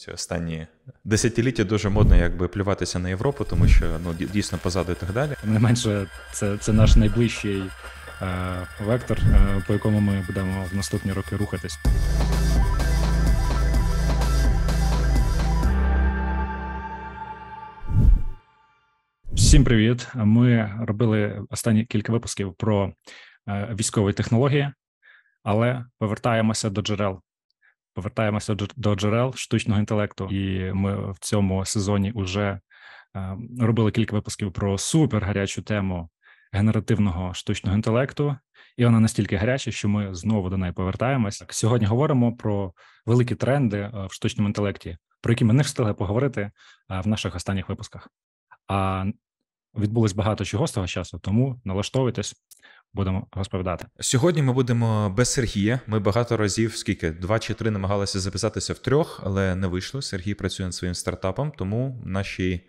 ці останні десятиліття дуже модно якби плюватися на Європу, тому що ну дійсно позаду і так далі. Не менше, це це наш найближчий е, вектор, е, по якому ми будемо в наступні роки рухатись. Всім привіт! Ми робили останні кілька випусків про е, військові технології, але повертаємося до джерел повертаємося до джерел штучного інтелекту, і ми в цьому сезоні вже е, робили кілька випусків про супер гарячу тему генеративного штучного інтелекту, і вона настільки гаряча, що ми знову до неї повертаємось. Сьогодні говоримо про великі тренди е, в штучному інтелекті, про які ми не встигли поговорити е, в наших останніх випусках. А Відбулось багато чого з того часу, тому налаштовуйтесь, будемо розповідати. Сьогодні ми будемо без Сергія. Ми багато разів, скільки два чи три намагалися записатися в трьох, але не вийшло. Сергій працює над своїм стартапом, тому наші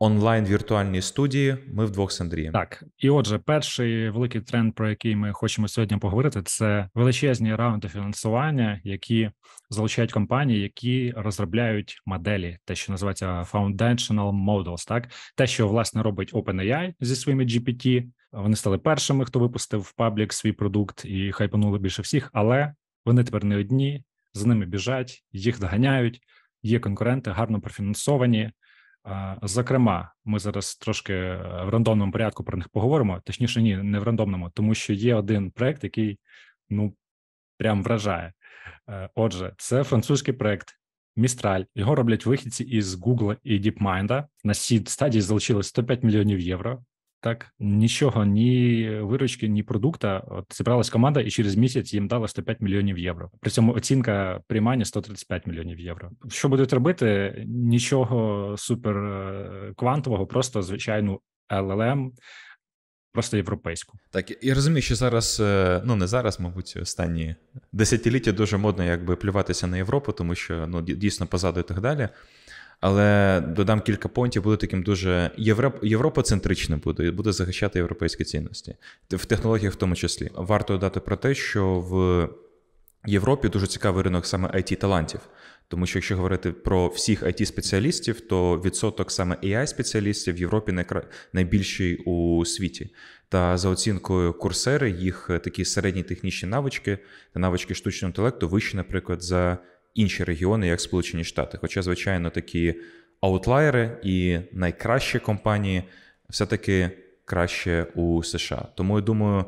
онлайн віртуальній студії. Ми вдвох з Андрієм. Так і отже, перший великий тренд, про який ми хочемо сьогодні поговорити, це величезні раунди фінансування, які залучають компанії, які розробляють моделі, те, що називається foundational models, так те, що власне робить OpenAI зі своїми GPT. Вони стали першими, хто випустив в паблік свій продукт і хайпанули більше всіх, але вони тепер не одні. з ними біжать, їх доганяють. Є конкуренти гарно профінансовані, Зокрема, ми зараз трошки е, в рандомному порядку про них поговоримо. Точніше, ні, не в рандомному, тому що є один проект, який ну прям вражає. Е, отже, це французький проект Містраль. Його роблять вихідці із Google і DeepMind. На сід стадії залучили 105 мільйонів євро так нічого, ні виручки, ні продукта. От зібралась команда, і через місяць їм дали 105 мільйонів євро. При цьому оцінка приймання 135 мільйонів євро. Що будуть робити? Э, нічого супер э, квантового, просто звичайну LLM, Просто європейську, так я розумію, що зараз э, ну не зараз, мабуть, останні десятиліття дуже модно якби плюватися на Європу, тому що ну дійсно позаду і так далі. Але додам кілька понтів, буде таким дуже європ... європоцентричним буде буде захищати європейські цінності в технологіях, в тому числі. Варто додати про те, що в Європі дуже цікавий ринок саме it талантів, тому що якщо говорити про всіх it спеціалістів, то відсоток саме ai спеціалістів в Європі найкра... найбільший у світі. Та за оцінкою курсери, їх такі середні технічні навички та навички штучного інтелекту вищі, наприклад, за інші регіони, як Сполучені Штати. Хоча, звичайно, такі аутлайери і найкращі компанії все-таки краще у США. Тому я думаю,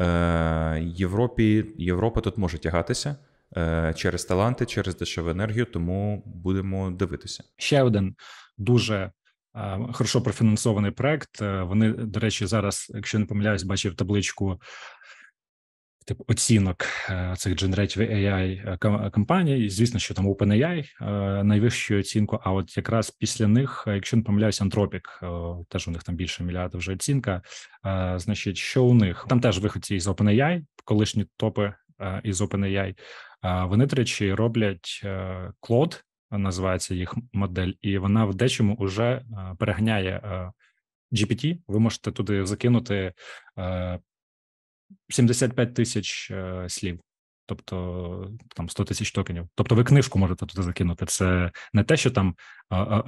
е, Європі, Європа тут може тягатися. Е, через таланти, через дешеву енергію, тому будемо дивитися. Ще один дуже е, хорошо профінансований проект. Вони, до речі, зараз, якщо не помиляюсь, бачив табличку Тип оцінок е, цих generative AI е, е, компаній. Звісно, що там OpenAI найвищу оцінку. А от якраз після них, якщо не помиляюсь, Anthropic, теж у них там більше мільярда вже оцінка. Значить, що у них там теж виходці із OpenAI, колишні топи із OpenAI. Вони до речі роблять клод, називається їх модель, і вона в дечому вже переганяє GPT. Ви можете туди закинути 75 тисяч слів тобто там 100 тисяч токенів. Тобто, ви книжку можете туди закинути. Це не те, що там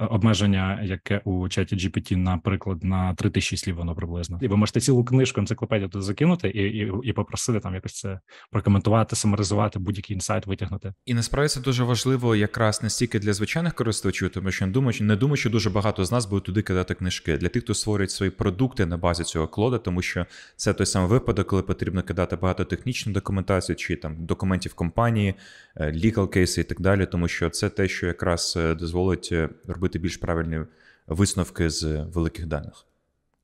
обмеження, яке у чаті GPT, наприклад, на 3 тисячі слів воно приблизно, і ви можете цілу книжку енциклопедію туди закинути і, і, і попросити там якось це прокоментувати, самаризувати, будь-який інсайт витягнути. І насправді це дуже важливо, якраз не стільки для звичайних користувачів, тому що не думаю, не думаю, що дуже багато з нас буде туди кидати книжки для тих, хто створюють свої продукти на базі цього клода, тому що це той самий випадок, коли потрібно кидати багато технічну документацію, чи там документів компанії, е, legal кейси і так далі, тому що це те, що якраз е, дозволить е, робити більш правильні висновки з великих даних.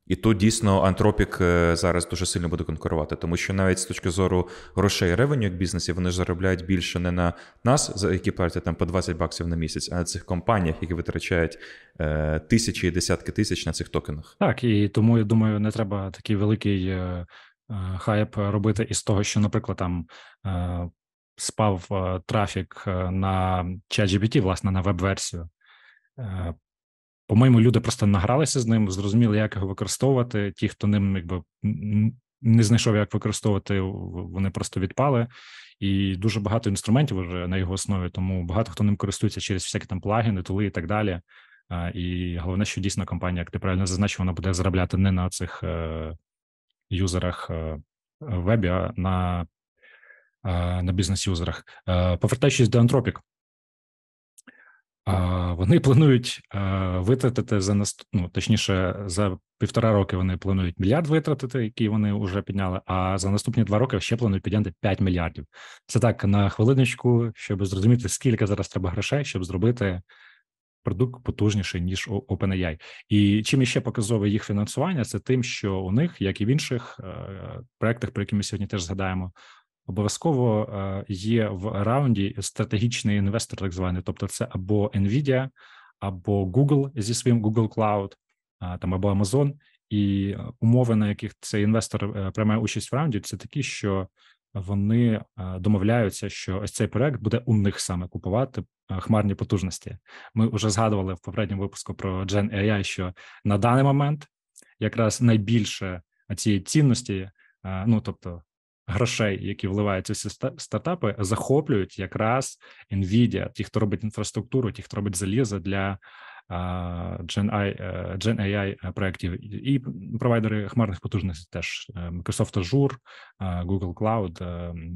І тут дійсно антропік зараз дуже сильно буде конкурувати, тому що навіть з точки зору грошей ревеню як бізнесів, вони ж заробляють більше не на нас, за які платять там по 20 баксів на місяць, а на цих компаніях, які витрачають е, тисячі і десятки тисяч на цих токенах. Так і тому я думаю, не треба такий великий Е, хайп робити із того, що, наприклад, там е, спав е, трафік на ChatGPT, власне, на веб-версію. По-моєму, люди просто награлися з ним, зрозуміли, як його використовувати. Ті, хто ним якби не знайшов, як використовувати, вони просто відпали. І дуже багато інструментів вже на його основі, тому багато хто ним користується через всякі там плагіни, тули і так далі. І головне, що дійсно компанія, як ти правильно зазначив, вона буде заробляти не на цих юзерах э, э, вебі, на на бізнес-юзерах. Э, Повертаючись до Anthropic, вони планують витратити за наступну точніше, за півтора роки вони планують мільярд витратити, який вони вже підняли. А за наступні два роки ще планують підняти 5 мільярдів. Це так на хвилиночку, щоб зрозуміти, скільки зараз треба грошей, щоб зробити продукт потужніший ніж OpenAI. І чим іще показове їх фінансування, це тим, що у них, як і в інших е, проектах, про які ми сьогодні теж згадаємо. Обов'язково е, є в раунді стратегічний інвестор, так званий, тобто це або Nvidia, або Google зі своїм Google Cloud, е, там або Amazon. і умови, на яких цей інвестор приймає участь в раунді, це такі, що вони домовляються, що ось цей проект буде у них саме купувати Е, хмарні потужності. Ми вже згадували в попередньому випуску про Gen AI, що на даний момент якраз найбільше цієї цінності, е, ну тобто грошей, які вливаються в ці стартапи, захоплюють якраз NVIDIA, ті, хто робить інфраструктуру, ті, хто робить залізо для. Е, Gen AI, Gen AI проєктів і провайдери хмарних потужностей теж Microsoft Azure, Google Cloud,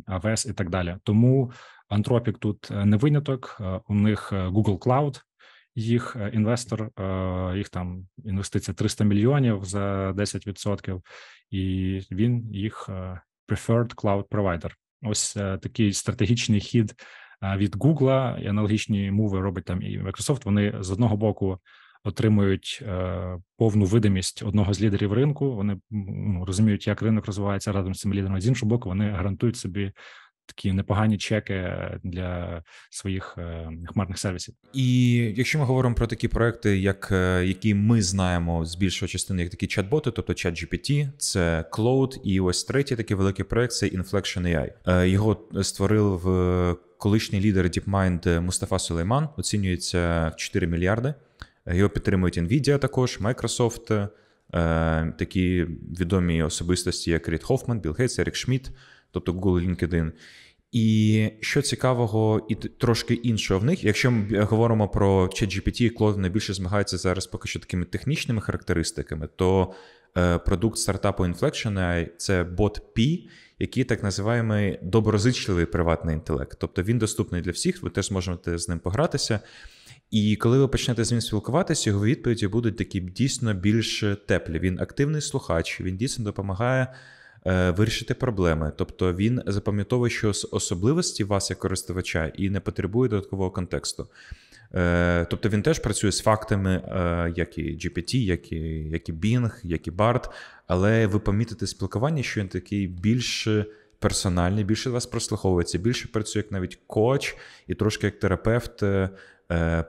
AWS і так далі. Тому Антропік тут е, не виняток. Е, у них е, Google Cloud, їх інвестор, їх там інвестиція 300 мільйонів за 10%, і він їх preferred cloud provider. Ось такий стратегічний хід від Google, і аналогічні мови робить там і Microsoft. Вони з одного боку. Отримують е, повну видимість одного з лідерів ринку. Вони ну, розуміють, як ринок розвивається разом з цими лідерами. З іншого боку, вони гарантують собі такі непогані чеки е, для своїх е, хмарних сервісів. І якщо ми говоримо про такі проекти, як е, які ми знаємо з більшої частини, як такі чат-боти, тобто ChatGPT, це Cloud, і ось третій такий великий проект це Inflection AI. Його створив колишній лідер DeepMind Мустафа Сулейман. Оцінюється в 4 мільярди. Його підтримують Nvidia також, Microsoft, такі відомі особистості, як Рід Хоффман, Білл Гейтс, Ерік Шмідт тобто Google LinkedIn. І що цікавого, і трошки іншого в них, якщо ми е, говоримо про ChatGPT, і Claude найбільше змагається зараз поки що такими технічними характеристиками, то е, продукт стартапу Inflection це бот P, який так називаємо доброзичливий приватний інтелект. Тобто він доступний для всіх, ви теж зможете з ним погратися. І коли ви почнете з ним спілкуватися, його відповіді будуть такі дійсно більш теплі. Він активний слухач, він дійсно допомагає. Е, вирішити проблеми. Тобто він запам'ятовує щось особливості вас як користувача і не потребує додаткового контексту. Е, тобто він теж працює з фактами, е, як і GPT, як і як і Bing, як і BART, але ви помітите спілкування, що він такий більш персональний, більше вас прослуховується, більше працює як навіть коч і трошки як терапевт,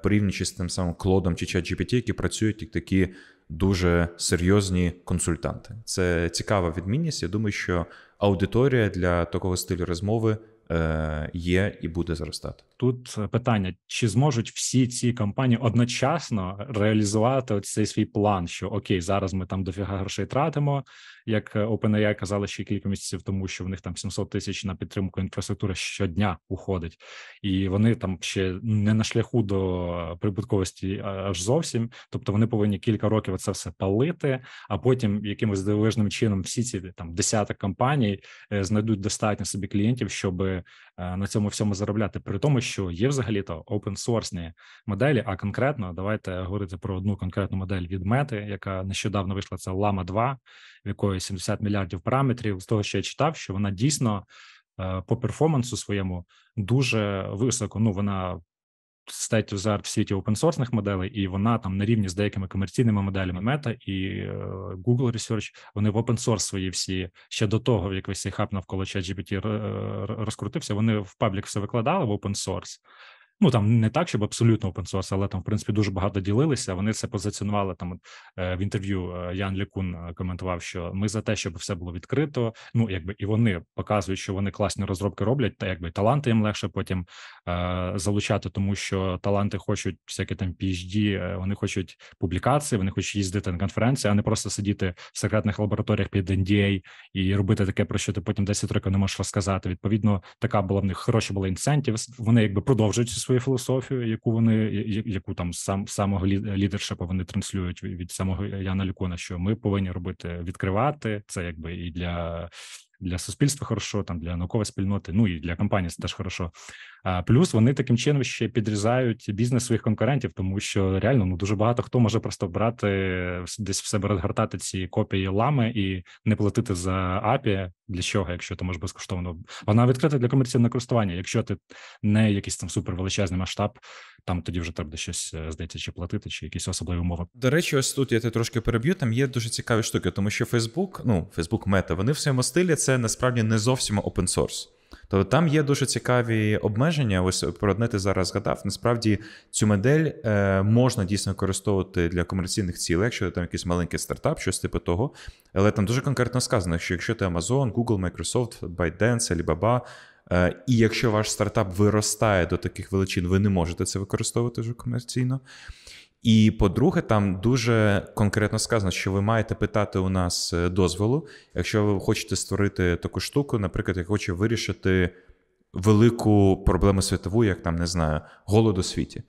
порівнюючи з тим самим клодом чи чат GPT, які працюють як такі дуже серйозні консультанти. Це цікава відмінність. Я думаю, що аудиторія для такого стилю розмови. Е, є і буде зростати тут е, питання: чи зможуть всі ці компанії одночасно реалізувати цей свій план? Що окей, зараз ми там дофіга грошей тратимо, як е, OpenAI казали ще кілька місяців тому, що в них там 700 тисяч на підтримку інфраструктури щодня уходить, і вони там ще не на шляху до прибутковості аж зовсім. Тобто вони повинні кілька років це все палити, а потім якимось дивовижним чином всі ці там десяток компаній е, знайдуть достатньо собі клієнтів, щоб е, на цьому всьому заробляти. При тому, що є взагалі то опенсорсні моделі. А конкретно давайте говорити про одну конкретну модель від мети, яка нещодавно вийшла. Це Lama 2, в якої 70 мільярдів параметрів. З того, що я читав, що вона дійсно е, по перформансу своєму дуже високо. Ну вона state of the в світі опенсорсних моделей, і вона там на рівні з деякими комерційними моделями Meta і е, Google Research, Вони в open-source свої всі ще до того, як весь цей хап навколо ChatGPT е, розкрутився. Вони в паблік все викладали в open-source. Ну там не так, щоб абсолютно open source, але там в принципі дуже багато ділилися. Вони це позиціонували там е, в інтерв'ю. Е, Ян Лікун е, коментував, що ми за те, щоб все було відкрито. Ну якби і вони показують, що вони класні розробки роблять, та якби таланти їм легше потім е, залучати, тому що таланти хочуть всякі там PhD, вони хочуть публікації, вони хочуть їздити на конференції, а не просто сидіти в секретних лабораторіях під NDA і робити таке, про що ти потім 10 років не можеш розказати. Відповідно, така була в них хороша була інцентів. Вони якби продовжують свою філософію, яку вони яку там сам самого лідершапа вони транслюють від самого Яна Люкона, що ми повинні робити відкривати це, якби і для. Для суспільства хорошо, там для наукової спільноти, ну і для компанії це теж хорошо. А плюс вони таким чином ще підрізають бізнес своїх конкурентів, тому що реально ну дуже багато хто може просто брати е, десь в себе розгортати ці копії лами і не платити за апі Для чого, якщо ти можеш безкоштовно вона відкрита для комерційного користування. Якщо ти не якийсь там супер величезний масштаб, там тоді вже треба щось е, здається, чи платити, чи якісь особливі умови. До речі, ось тут я те трошки переб'ю. Там є дуже цікаві штуки, тому що Facebook, ну Facebook Meta, вони в своєму стилі це насправді не зовсім open source. То там є дуже цікаві обмеження. Ось про одне ти зараз згадав. Насправді цю модель е, можна дійсно використовувати для комерційних цілей, якщо там якийсь маленький стартап, щось типу того. Але там дуже конкретно сказано, що якщо ти Amazon, Google, Microsoft, ByteDance, Alibaba, е, і якщо ваш стартап виростає до таких величин, ви не можете це використовувати вже комерційно. І по-друге, там дуже конкретно сказано, що ви маєте питати у нас е, дозволу, якщо ви хочете створити таку штуку, наприклад, я хочу вирішити велику проблему світову, як там не знаю, голод у світі.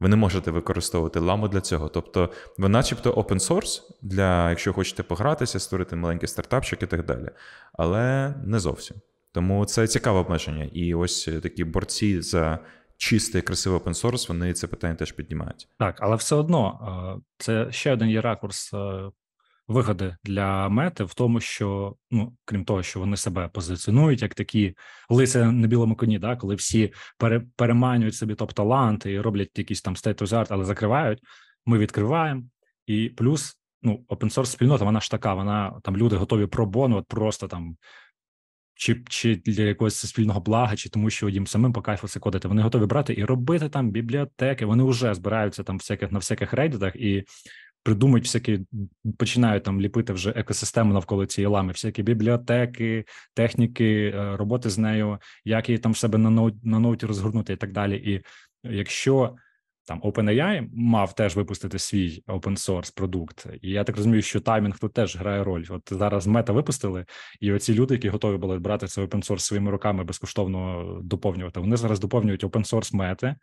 Ви не можете використовувати ламу для цього. Тобто, ви, начебто, open source, для, якщо хочете погратися, створити маленький стартапчик і так далі. Але не зовсім. Тому це цікаве обмеження. І ось е, такі борці за Чистий, красивий open source, вони це питання теж піднімають. Так, але все одно е, це ще один є ракурс е, вигоди для мети в тому, що ну крім того, що вони себе позиціонують як такі лиси на білому коні, да, коли всі пере, переманюють собі топ тобто, таланти і роблять якісь там стейтус арт, але закривають. Ми відкриваємо і плюс. Ну, open source спільнота, вона ж така, вона там люди готові пробону, от просто там чи чи для якогось суспільного блага, чи тому, що їм самим по кайфу це кодити. Вони готові брати і робити там бібліотеки. Вони вже збираються там всяких на всяких рейдах і придумують всякі, починають там ліпити вже екосистему навколо цієї лами, всякі бібліотеки, техніки, е, роботи з нею, як її там в себе на ноуті, на ноуті розгорнути і так далі. І якщо там OpenAI мав теж випустити свій open source продукт, і я так розумію, що таймінг тут теж грає роль. От зараз мета випустили, і оці люди, які готові були брати це open source своїми руками безкоштовно доповнювати. Вони зараз доповнюють open source мети,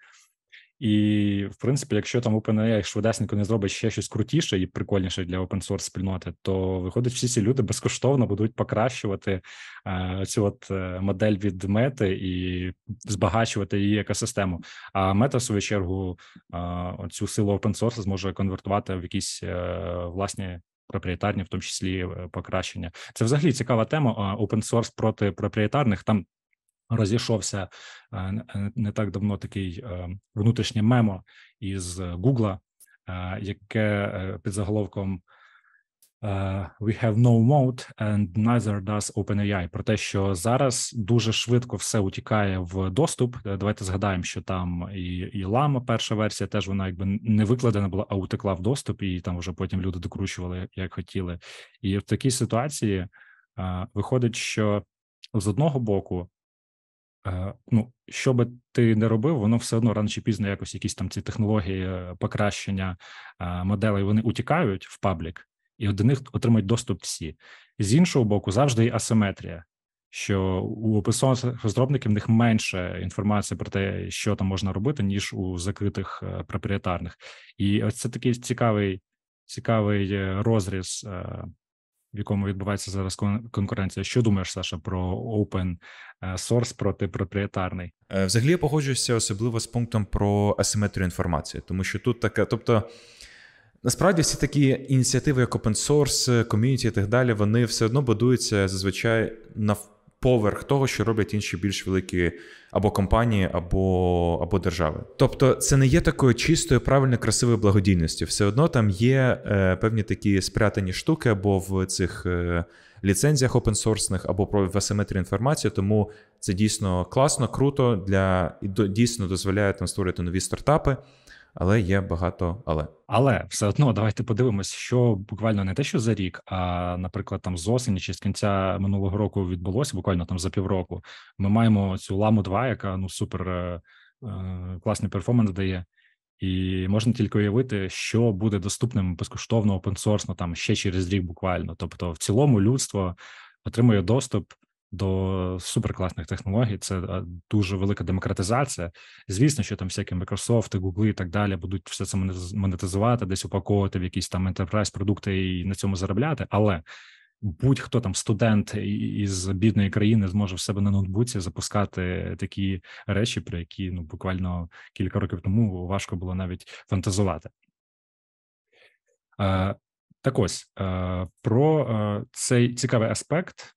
і, в принципі, якщо там OpenAI швидесенько не зробить ще щось крутіше і прикольніше для open source спільноти, то виходить, всі ці люди безкоштовно будуть покращувати е, цю от е, модель від мети і збагачувати її екосистему. А мета в свою чергу е, цю силу open source зможе конвертувати в якісь е, власні проприєтарні, в тому числі е, покращення. Це взагалі цікава тема. open source проти проприєтарних там розійшовся е, е, не так давно такий е, внутрішнє мемо із Гугла, яке під заголовком «We have no mode and neither does OpenAI». Про те, що зараз дуже швидко все утікає в доступ. Давайте згадаємо, що там і і лама перша версія теж вона якби не викладена була, а утекла в доступ, і там вже потім люди докручували як хотіли. І в такій ситуації виходить, що з одного боку. Е, ну, що би ти не робив, воно все одно рано чи пізно якось якісь там ці технології е, покращення е, моделей вони утікають в паблік, і до них отримують доступ всі. З іншого боку, завжди є асиметрія. Що у описових розробників в них менше інформації про те, що там можна робити, ніж у закритих проприєтарних, і ось це такий цікавий, цікавий розріз в якому відбувається зараз конкуренція. Що думаєш, Саша, про open е, source проти проприєтарний? Е, взагалі я погоджуюся особливо з пунктом про асиметрію інформації, тому що тут така, тобто. Насправді всі такі ініціативи, як open source, ком'юніті е, і так далі, вони все одно будуються зазвичай на поверх того, що роблять інші більш великі або компанії, або або держави. Тобто, це не є такою чистою, правильно красивою благодійністю. Все одно там є е, певні такі спрятані штуки, або в цих е, ліцензіях опенсорсних, або про асиметрію інформації. Тому це дійсно класно, круто для і дійсно дозволяє там створити нові стартапи але є багато але. Але все одно давайте подивимось, що буквально не те, що за рік, а наприклад, там з осені чи з кінця минулого року відбулося, буквально там за півроку. Ми маємо цю ламу 2 яка ну супер е, е, класний перформанс дає, і можна тільки уявити, що буде доступним безкоштовно опенсорсно ну, там ще через рік, буквально. Тобто, в цілому людство отримує доступ до суперкласних технологій. Це дуже велика демократизація. Звісно, що там всякі Microsoft, Google і так далі будуть все це монетизувати, десь упаковувати в якісь там enterprise продукти і на цьому заробляти. Але будь-хто там студент із бідної країни зможе в себе на ноутбуці запускати такі речі, про які ну буквально кілька років тому важко було навіть фантазувати. Е, так ось е, про е, цей цікавий аспект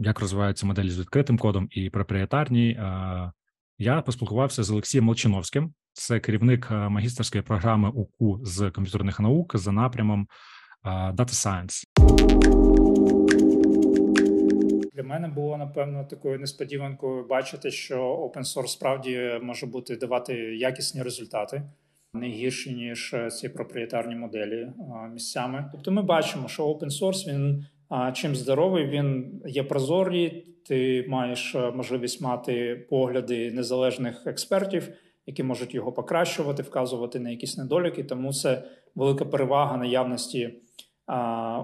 як розвиваються моделі з відкритим кодом і проприєтарні. Я поспілкувався з Олексієм Молчиновським. це керівник магістерської програми УКУ з комп'ютерних наук за напрямом Data Science. Для мене було напевно такою несподіванкою бачити, що open source справді може бути давати якісні результати, не гірші ніж е, ці проприєтарні моделі місцями. Тобто, ми бачимо, що open source він а чим здоровий він є прозорі, ти маєш е, можливість мати погляди незалежних експертів, які можуть його покращувати, вказувати на якісь недоліки. Тому це велика перевага наявності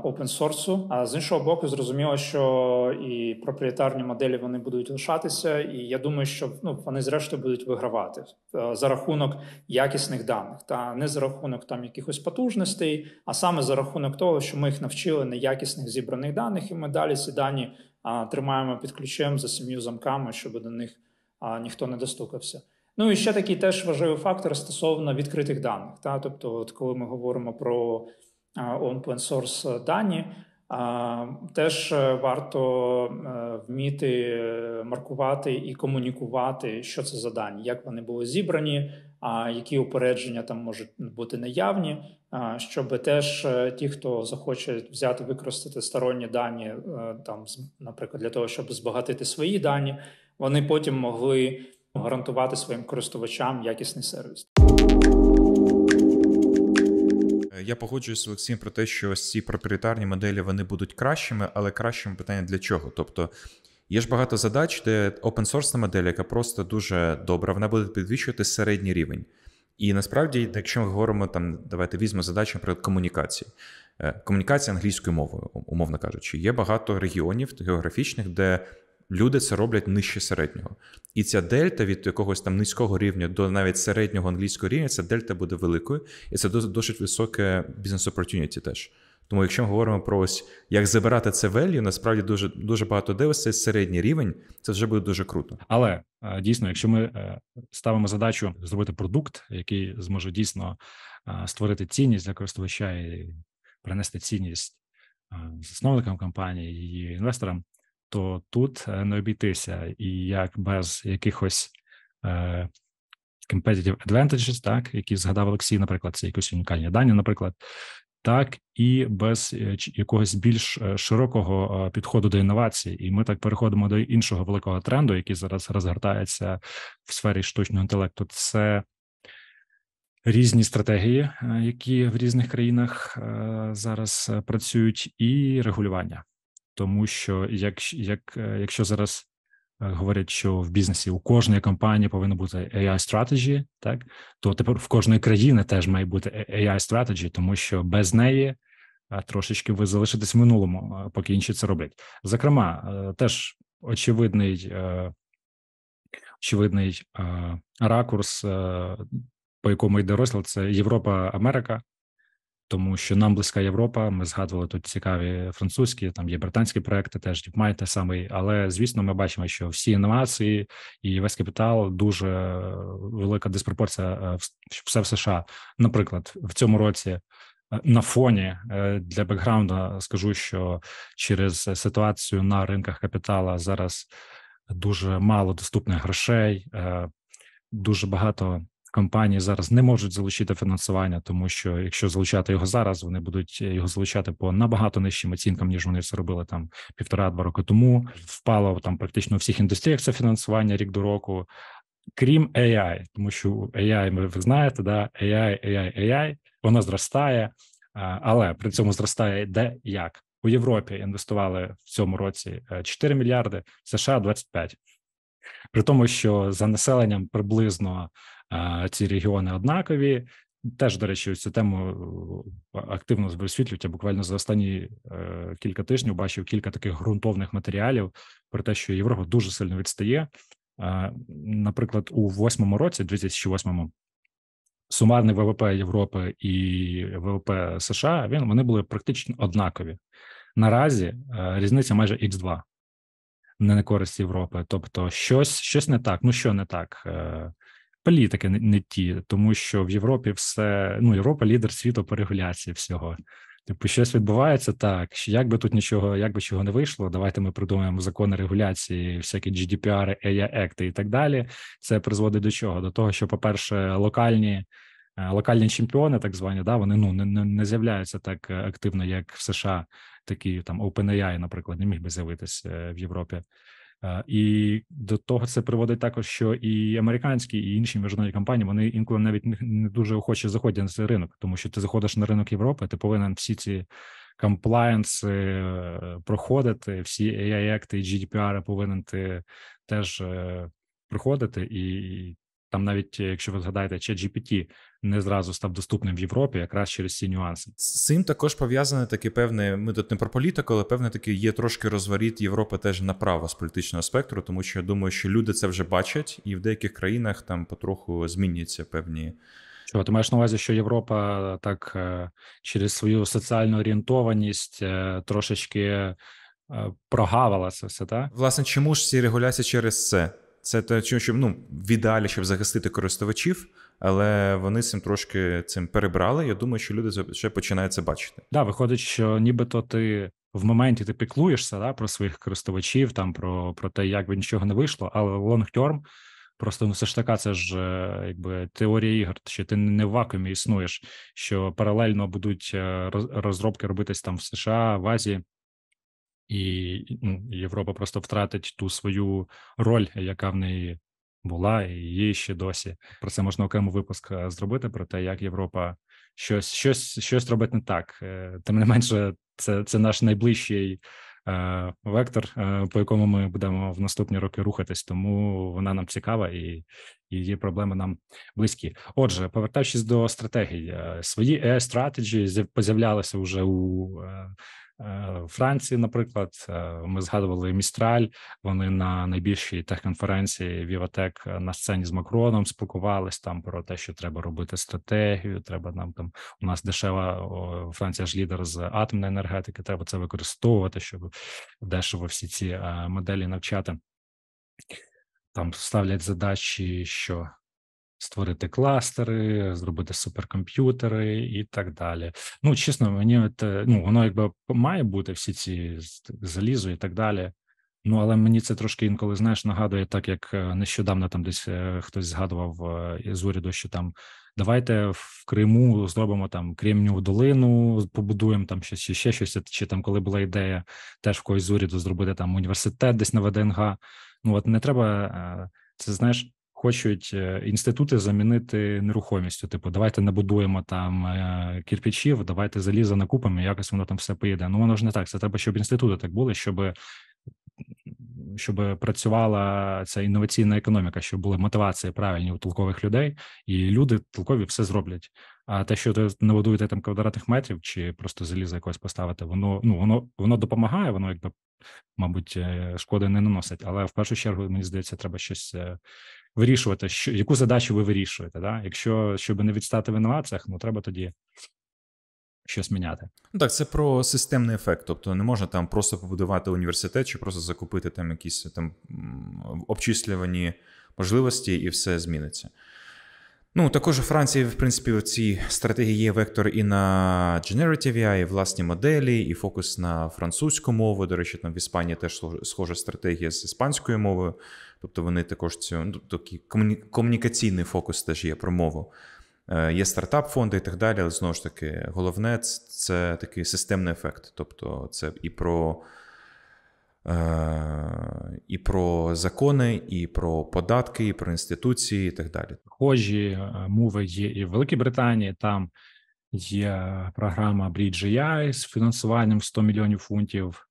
опенсорсу. А з іншого боку, зрозуміло, що і проприєтарні моделі вони будуть лишатися, і я думаю, що ну вони зрештою будуть вигравати е, за рахунок якісних даних, та не за рахунок там якихось потужностей, а саме за рахунок того, що ми їх навчили неякісних зібраних даних, і ми далі ці дані тримаємо під ключем за сім'ю замками, щоб до них ніхто не достукався. Ну і ще такий теж важливий фактор стосовно відкритих даних. Та Тобто, от коли ми говоримо про open source дані. Теж е, варто е, вміти е, маркувати і комунікувати, що це за дані, як вони були зібрані, які упередження там можуть бути наявні, щоб теж ті, хто захоче взяти використати сторонні дані, там, наприклад, для того, щоб збагатити свої дані, вони потім могли гарантувати своїм користувачам якісний сервіс. Е, я погоджуюсь з Олексієм про те, що ось ці проприєтарні моделі вони будуть кращими, але кращими питання для чого? Тобто є ж багато задач, де опенсорсна модель, яка просто дуже добра, вона буде підвищувати середній рівень. І насправді, якщо ми говоримо там, давайте візьмемо задачі наприклад, комунікації. Е, комунікація англійською мовою, умовно кажучи, є багато регіонів географічних, де Люди це роблять нижче середнього. І ця дельта від якогось там низького рівня до навіть середнього англійського рівня, ця дельта буде великою, і це досить високе бізнес opportunity теж. Тому, якщо ми говоримо про ось як забирати це value, насправді дуже дуже багато дивиться, середній рівень, це вже буде дуже круто. Але е, дійсно, якщо ми е, ставимо задачу зробити продукт, який зможе дійсно е, створити цінність для користувача і принести цінність засновникам компанії і інвесторам, то тут е, не обійтися і як без якихось е, competitive advantages, так які згадав Олексій, наприклад, це якісь унікальні дані, наприклад, так і без е, якогось більш широкого підходу до інновацій. І ми так переходимо до іншого великого тренду, який зараз розгортається в сфері штучного інтелекту. Це Різні стратегії, які в різних країнах зараз працюють, і регулювання тому що як, як, е, якщо зараз е, говорять, що в бізнесі у кожної компанії повинно бути ai strategy так то тепер в кожної країни теж має бути ai strategy тому що без неї е, трошечки ви залишитесь в минулому, поки інші це роблять. Зокрема, теж очевидний очевидний ракурс, по якому йде росло, це Європа, Америка тому що нам близька Європа. Ми згадували тут цікаві французькі, там є британські проекти, теж DeepMind те самий. Але звісно, ми бачимо, що всі інновації і весь капітал дуже велика диспропорція е, все в США. Наприклад, в цьому році. Е, на фоні е, для бекграунду скажу, що через ситуацію на ринках капітала зараз дуже мало доступних грошей, дуже багато компанії зараз не можуть залучити фінансування, тому що якщо залучати його зараз, вони будуть е, його залучати по набагато нижчим оцінкам, ніж вони це робили там півтора-два роки тому. Впало там практично у всіх індустріях це фінансування рік до року, крім AI, тому що AI, ви знаєте, да AI, AI, AI, воно зростає, але при цьому зростає де як у Європі. Інвестували в цьому році 4 е, мільярди, США 25. При тому, що за населенням приблизно ці регіони однакові. Теж, до речі, цю тему е, активно висвітлюють. Я буквально за останні е, кілька тижнів бачив кілька таких ґрунтовних матеріалів про те, що Європа дуже сильно відстає. наприклад, у восьмому році, 2008-му, сумарний ВВП Європи і ВВП США він вони були практично однакові. Наразі е, різниця майже Х 2 не на користь Європи. Тобто, щось щось не так. Ну що не так політики не, не ті, тому що в Європі все ну Європа лідер світу по регуляції всього. Типу, щось відбувається так, що як би тут нічого, як би чого не вийшло, давайте ми придумаємо закони регуляції, всякі GDPR, AI Act і так далі. Це призводить до чого? До того, що, по-перше, локальні е, локальні чемпіони, так звані, да, вони ну не не, з'являються так е, активно, як в США, такі там OpenAI, наприклад, не міг би з'явитися е, в Європі. Е, і до того це приводить також, що і американські, і інші міжнародні компанії вони інколи навіть не дуже охоче заходять на цей ринок, тому що ти заходиш на ринок Європи, ти повинен всі ці комплаєнси е, проходити, всі ai акти і GDPR повинен ти теж е, проходити і там навіть, е, якщо ви згадаєте, чи GPT не зразу став доступним в Європі, якраз через ці нюанси. З цим також пов'язане таке певне. Ми тут не про політику, але певне таке є трошки розворіт Європи теж направо з політичного спектру, тому що я думаю, що люди це вже бачать, і в деяких країнах там потроху змінюються певні. Чого ти маєш на увазі, що Європа так е, через свою соціальну орієнтованість е, трошечки прогавила це все, так? Власне, чому ж ці регуляції через це? Це те, що ну, в ідеалі, щоб захистити користувачів, але вони цим трошки цим перебрали. Я думаю, що люди ще починають це бачити. Да, виходить, що нібито ти в моменті ти піклуєшся да, про своїх користувачів, там про про те, як би нічого не вийшло, але long-term Просто ну все ж така, це ж е, якби теорія ігор, що ти не в вакуумі існуєш, що паралельно будуть е, розробки робитись там в США, в Азії, і Європа просто втратить ту свою роль, яка в неї була, і її ще досі. Про це можна окремо випуск е, зробити. Про те, як Європа щось щось щось робить не так. Е, тим не менше, це це наш найближчий е, вектор, по якому ми будемо в наступні роки рухатись. Тому вона нам цікава і її проблеми нам близькі. Отже, повертаючись до стратегії, свої стратегії з'являлися вже у. Е, Франції, наприклад, е, ми згадували Містраль. Вони на найбільшій техконференції Віватек на сцені з Макроном спілкувались там про те, що треба робити стратегію. Треба нам там у нас дешева Франція ж лідер з атомної енергетики. Треба це використовувати, щоб дешево всі ці е, моделі навчати. Там ставлять задачі, що створити кластери, зробити суперкомп'ютери і так далі. Ну, чесно, мені от, е, ну, воно якби має бути всі ці залізо і так далі. Ну, але мені це трошки інколи знаєш, нагадує, так як е, нещодавно там десь е, хтось згадував з уряду, що там давайте в Криму зробимо там Кремню долину, побудуємо там щось ще, ще щось. Чи там, коли була ідея теж в когось з уряду зробити там університет, десь на ВДНГ. Ну от не треба це, знаєш, хочуть е, інститути замінити нерухомістю. Типу, давайте набудуємо там е, кирпичів, давайте заліза накупимо, якось воно там все поїде. Ну воно ж не так. Це треба, щоб інститути так були, щоб щоб працювала ця інноваційна економіка, щоб були мотивації правильні у толкових людей, і люди толкові все зроблять. А те, що ти набудуєте там квадратних метрів, чи просто заліза якось поставити, воно ну воно воно допомагає, воно якби мабуть е, шкоди не наносить. Але в першу чергу мені здається, треба щось вирішувати, що яку задачу ви вирішуєте. Да? Якщо щоб не відстати в інноваціях, ну треба тоді щось міняти. Ну так, це про системний ефект. Тобто не можна там просто побудувати університет чи просто закупити там якісь там обчислювані можливості, і все зміниться. Ну, також у Франції, в принципі, в цій стратегії є вектор і на Generative AI, і власні моделі, і фокус на французьку мову. До речі, там в Іспанії теж схожа стратегія з іспанською мовою. Тобто вони також цю ну, такий комуні... комунікаційний фокус теж є про мову. Е, є стартап-фонди і так далі, але знову ж таки, головне це, це такий системний ефект. Тобто, це і про. Е, і про закони, і про податки, і про інституції, і так далі. Схожі е, мови є і в Великій Британії. Там є програма Bridge.ai з фінансуванням 100 мільйонів фунтів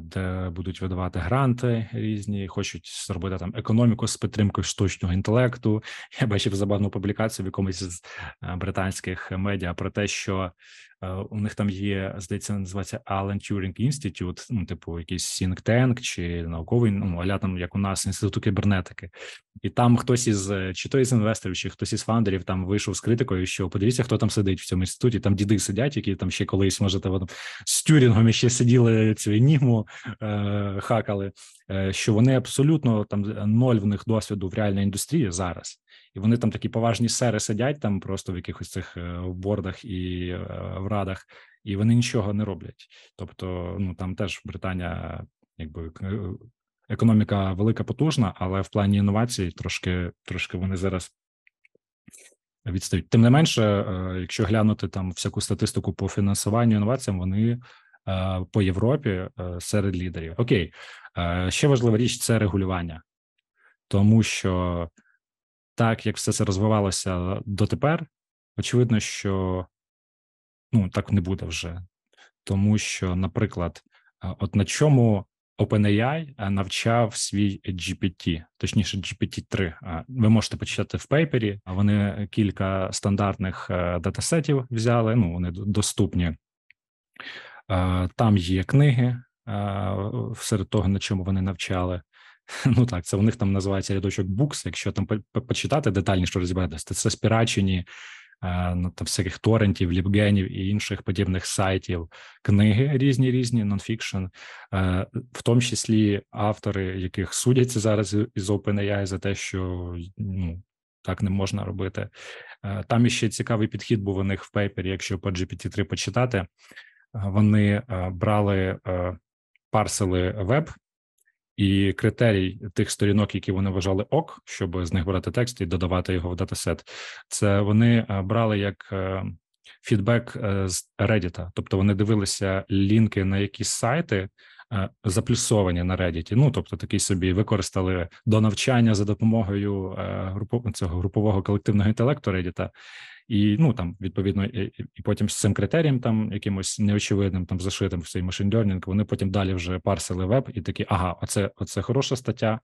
де будуть видавати гранти різні, хочуть зробити там економіку з підтримкою штучного інтелекту. Я бачив забавну публікацію в якомусь з британських медіа про те, що е, у них там є здається, називається Alan Turing Institute, ну, типу якийсь think tank чи науковий ну, аля там, як у нас інститут кібернетики, і там хтось із чи то із інвесторів, чи хтось із фандерів там вийшов з критикою, що подивіться, хто там сидить в цьому інституті. Там діди сидять, які там ще колись може, там, з Тюрінгом ще сиділи цю. Німу е, хакали, е, що вони абсолютно там ноль в них досвіду в реальній індустрії зараз, і вони там такі поважні сери сидять там просто в якихось цих е, бордах і е, в радах, і вони нічого не роблять. Тобто, ну там теж Британія, якби е, економіка велика потужна, але в плані інновацій трошки трошки вони зараз. Відстають тим не менше, якщо глянути там всяку статистику по фінансуванню інноваціям, вони Е, по Європі е, серед лідерів. Окей, е, ще важлива річ це регулювання, тому що так як все це розвивалося дотепер, очевидно, що ну так не буде вже, тому що, наприклад, от на чому. OpenAI навчав свій GPT, точніше, GPT 3 Ви можете почитати в пейпері. вони кілька стандартних датасетів взяли. Ну вони доступні там є книги серед того, на чому вони навчали. Ну так, це у них там називається рядочок букс. Якщо там почитати детальніше розібратися, це, це спірачені ну, там всяких торрентів, ліпгенів і інших подібних сайтів книги різні різні нонфікшн, в тому числі автори, яких судяться зараз із OpenAI за те, що ну. Так не можна робити. Там іще цікавий підхід був у них в пейпері, якщо по GPT-3 почитати, вони е, брали е, парсели веб і критерій тих сторінок, які вони вважали ок, щоб з них брати текст і додавати його в датасет. Це вони е, брали як фідбек з Reddit. тобто вони дивилися лінки на якісь сайти. Е, заплюсовані на Reddit. Ну тобто, такий собі використали до навчання за допомогою е, цього групового колективного інтелекту Reddit. І ну там відповідно, і, потім з цим критерієм, там якимось неочевидним там зашитим в цей машин learning, вони потім далі вже парсили веб і такі, ага, оце оце хороша стаття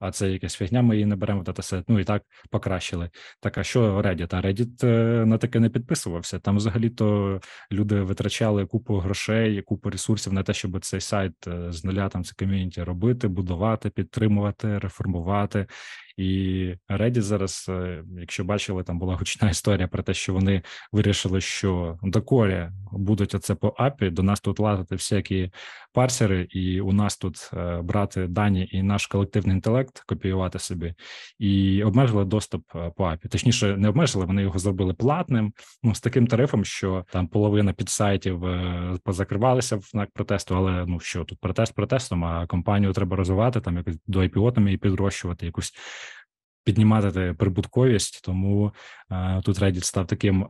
а це якась фігня, ми її не беремо в датасет. Ну і так покращили. Так, а що Reddit? А Reddit е, на таке не підписувався. Там взагалі-то люди витрачали купу грошей, купу ресурсів на те, щоб цей сайт е, з нуля там це ком'юніті робити, будувати, підтримувати, реформувати. І реді зараз, е, якщо бачили, там була гучна історія про те, що вони вирішили, що доколі будуть оце по апі, до нас тут лазити всякі парсери, і у нас тут е, брати дані і наш колективний інтелект копіювати собі, і обмежили доступ е, по апі. Точніше, не обмежили, вони його зробили платним. Ну з таким тарифом, що там половина під сайтів позакривалися в знак протесту, але ну що тут протест протестом, а компанію треба розвивати там якось до IPO там і підрощувати якусь піднімати прибутковість, тому тут Reddit став таким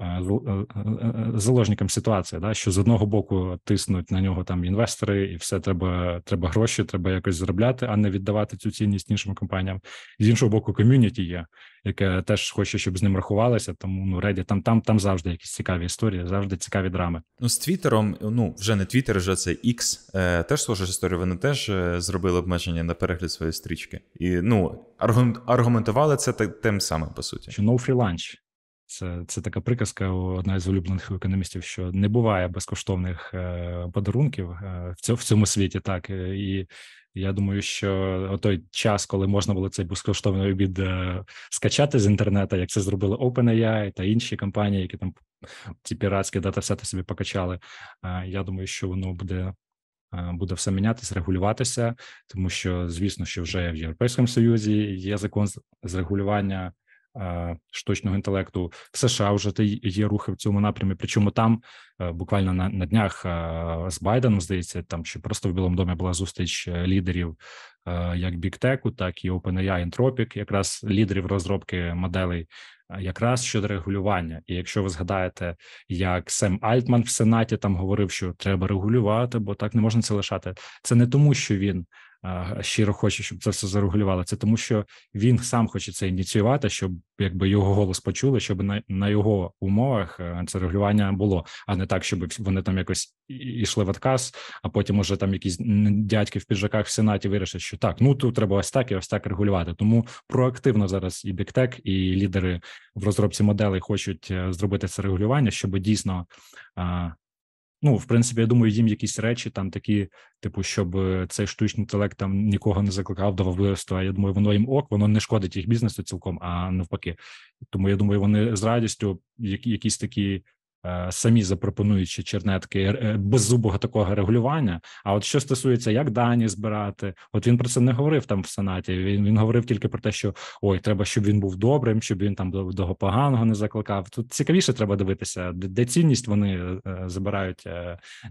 заложником ситуації, да що з одного боку тиснуть на нього там інвестори, і все треба треба гроші, треба якось заробляти, а не віддавати цю цінність іншим компаніям. З іншого боку, ком'юніті є яке теж хоче, щоб з ним рахувалися. Тому ну Reddit, там там там завжди якісь цікаві історії, завжди цікаві драми. Ну з Твіттером, ну вже не Твіттер, вже це X, е, теж схожа історія. Вони теж е, зробили обмеження на перегляд своєї стрічки, і ну аргументували це тим самим по суті. Що no free lunch. Це це така приказка одна з улюблених економістів, що не буває безкоштовних е, подарунків е, в цьому в цьому світі, так е, і я думаю, що той час, коли можна було цей безкоштовний обід е, скачати з інтернету, як це зробили OpenAI та інші компанії, які там ці піратські дата сети собі покачали. Е, я думаю, що воно буде. Е, буде все мінятися, регулюватися, тому що звісно, що вже в Європейському Союзі є закон з регулювання штучного інтелекту в США вже є рухи в цьому напрямі. Причому там е, буквально на на днях е, з Байденом здається, там чи просто в Білому домі була зустріч е, лідерів як Біктеку, так і OpenAI, Anthropic, якраз лідерів розробки моделей. Якраз щодо регулювання, і якщо ви згадаєте, як Сем Альтман в Сенаті там говорив, що треба регулювати, бо так не можна це лишати. Це не тому, що він щиро хоче, щоб це все зарегулювало. Це тому, що він сам хоче це ініціювати, щоб якби його голос почули, щоб на на його умовах е, це регулювання було, а не так, щоб вони там якось йшли в отказ, а потім уже там якісь дядьки в піджаках в сенаті вирішать, що так, ну тут треба ось так і ось так регулювати. Тому проактивно зараз і біктек і лідери в розробці моделей хочуть е, зробити це регулювання, щоб дійсно. Ну, в принципі, я думаю, їм якісь речі там такі, типу, щоб е, цей штучний інтелект там нікого не закликав до вбивства. Я думаю, воно їм ок, воно не шкодить їх бізнесу цілком, а навпаки. Тому я думаю, вони з радістю якісь такі Е, самі запропонуючи чернетки е, е, беззубого такого регулювання. А от що стосується, як дані збирати, от він про це не говорив там в сенаті. Він він говорив тільки про те, що ой, треба, щоб він був добрим, щоб він там до, поганого не закликав. Тут цікавіше треба дивитися, де, де цінність вони забирають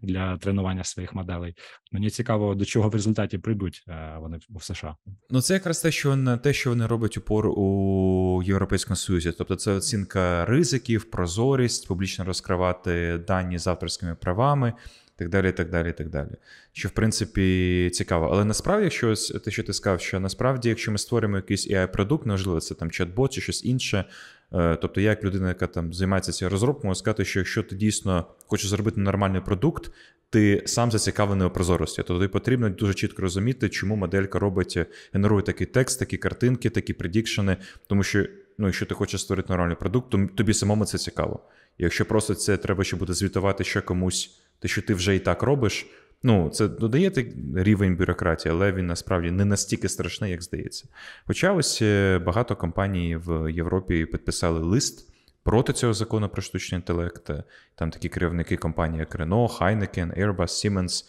для тренування своїх моделей. Мені цікаво, до чого в результаті прийдуть вони в США. Ну це якраз те, що на те, що вони роблять упор у європейському союзі, тобто це оцінка ризиків, прозорість, публічна розказ розкривати дані з авторськими правами. Так далі, так далі, так далі. Що в принципі цікаво. Але насправді, якщо ось те, що ти сказав, що насправді, якщо ми створимо якийсь AI-продукт, неважливо, це там чат-бот чи щось інше. Е, тобто, я як людина, яка там займається цією розробкою, можу сказати, що якщо ти дійсно хочеш зробити нормальний продукт, ти сам зацікавлений у прозорості. Тобто тобі потрібно дуже чітко розуміти, чому моделька робить, е, генерує такий текст, такі картинки, такі предікшени, тому що ну, якщо ти хочеш створити нормальний продукт, то тобі самому це цікаво. Якщо просто це треба ще буде звітувати ще комусь, те, що ти вже і так робиш, ну це додає ти рівень бюрократії, але він насправді не настільки страшний, як здається. Хоча ось е, багато компаній в Європі підписали лист. Проти цього закону про штучний інтелект, е, там такі керівники компанії, як Renault, Heineken, Airbus, Siemens.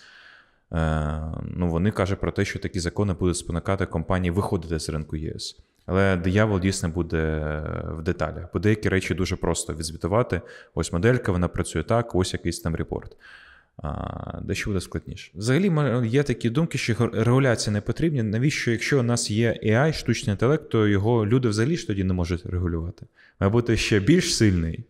Е, ну, Вони кажуть про те, що такі закони будуть спонукати компанії виходити з ринку ЄС. Але диявол дійсно буде е, в деталях, бо деякі речі дуже просто відзвітувати. Ось моделька, вона працює так, ось якийсь там репорт. А, Дещо буде складніше. Взагалі, є такі думки, що регуляції не потрібні. Навіщо, якщо у нас є AI, штучний інтелект, то його люди взагалі ж тоді не можуть регулювати. Має бути ще більш сильний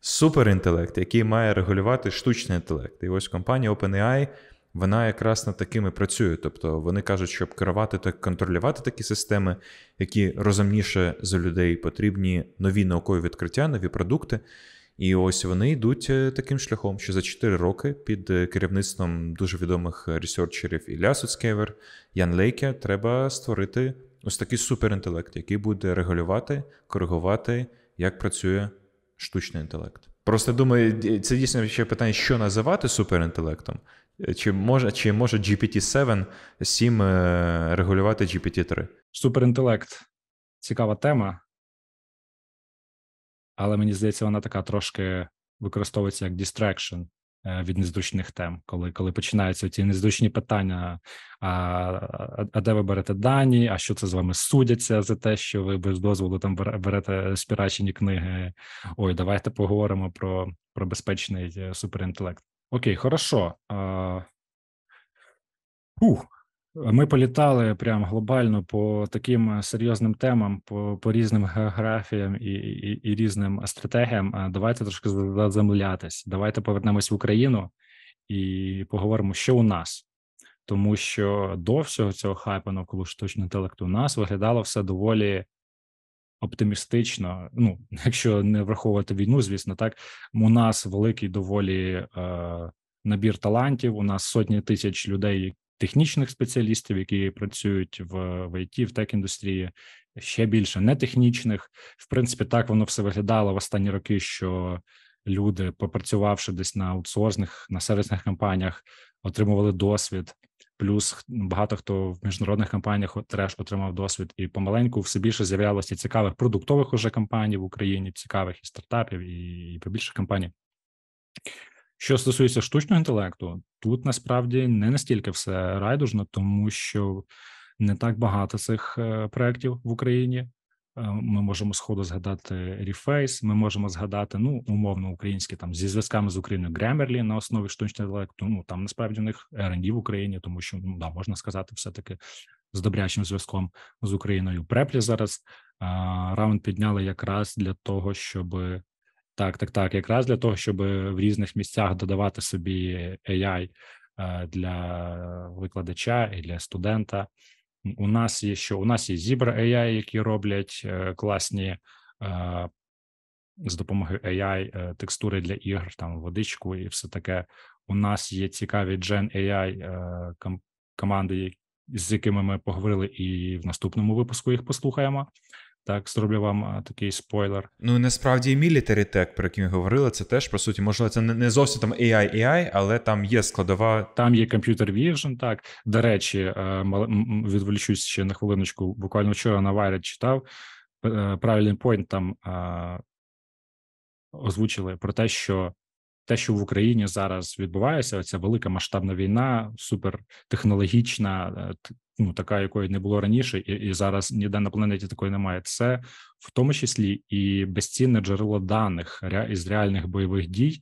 суперінтелект, який має регулювати штучний інтелект. І ось компанія OpenAI вона якраз над такими працює. Тобто вони кажуть, щоб керувати та контролювати такі системи, які розумніше за людей потрібні нові наукові відкриття, нові продукти. І ось вони йдуть е, таким шляхом, що за 4 роки під е, керівництвом дуже відомих ресерчерів Ілля Суцкевер, Ян Лейке, треба створити ось такий суперінтелект, який буде регулювати, коригувати, як працює штучний інтелект. Просто думаю, це дійсно ще питання, що називати суперінтелектом, Е, чи може чи може GPT-7 7 е, регулювати GPT-3? Суперінтелект цікава тема, але мені здається, вона така трошки використовується як дістрекшн е, від незручних тем, коли коли починаються ці незручні питання: а, а де ви берете дані? А що це з вами судяться за те, що ви без дозволу там берете спірачені книги? Ой, давайте поговоримо про, про безпечний суперінтелект. Окей, хорошо. Ух, ми політали прям глобально по таким серйозним темам, по по різним географіям і, і, і різним стратегіям. Давайте трошки заземлятись. Давайте повернемось в Україну і поговоримо, що у нас. Тому що до всього цього хайпу навколо штучного інтелекту у нас виглядало все доволі оптимістично. Ну, якщо не враховувати війну, звісно, так у нас великий доволі е, набір талантів. У нас сотні тисяч людей, технічних спеціалістів, які працюють в, в IT, в тек індустрії. Ще більше нетехнічних. В принципі, так воно все виглядало в останні роки, що люди, попрацювавши десь на аутсорсних, на сервісних компаніях, отримували досвід, Плюс багато хто в міжнародних компаніях теж отримав досвід, і помаленьку все більше з'являлося цікавих продуктових уже компаній в Україні, цікавих і стартапів, і побільше компаній. Що стосується штучного інтелекту, тут насправді не настільки все райдужно, тому що не так багато цих е, проєктів в Україні. Е, ми можемо сходу згадати Ріфейс. Ми можемо згадати ну умовно українські там зі зв'язками з Україною Гремерлі на основі штучного інтелекту. Ну там насправді в них R&D в Україні, тому що ну да можна сказати, все таки з добрячим зв'язком з Україною. Преплі зараз а, раунд підняли якраз для того, щоб так, так, так, якраз для того, щоб в різних місцях додавати собі AI е, для викладача і для студента. У нас є що? У нас є Zebra AI, які роблять е, класні е, з допомогою AI е, текстури для ігр, там водичку і все таке. У нас є цікаві Gen AI команди, з якими ми поговорили, і в наступному випуску їх послухаємо. Так, зроблю вам такий спойлер. Ну насправді і мілітарі тек, про який ми говорили, це теж по суті, можливо, це не зовсім там AI, AI, але там є складова. Там є комп'ютер Vision, Так до речі, е, відволічусь ще на хвилиночку. Буквально вчора на Wired читав е, правильний пойнт Там е, озвучили про те, що те, що в Україні зараз відбувається, ця велика масштабна війна, супертехнологічна, е, ну така якої не було раніше, і, і зараз ніде на планеті такої немає. Це в тому числі і безцінне джерело даних із реальних бойових дій,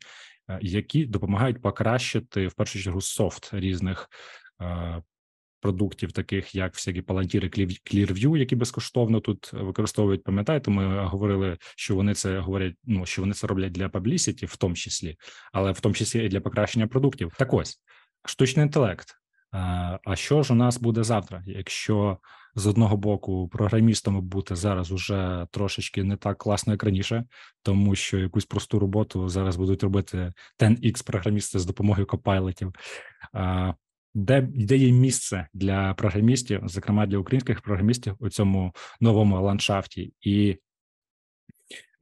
е, які допомагають покращити в першу чергу софт різних. Е, продуктів, таких як всякі палантіри Clearview, які безкоштовно тут е, використовують. Пам'ятаєте, ми е, говорили, що вони це говорять. Ну що вони це роблять для паблісіті, в тому числі, але в тому числі і для покращення продуктів. Так ось штучний інтелект. Е, а що ж у нас буде завтра? Якщо з одного боку програмістами бути зараз уже трошечки не так класно, як раніше, тому що якусь просту роботу зараз будуть робити 10x програмісти з допомогою копайлетів де де є місце для програмістів, зокрема для українських програмістів у цьому новому ландшафті, і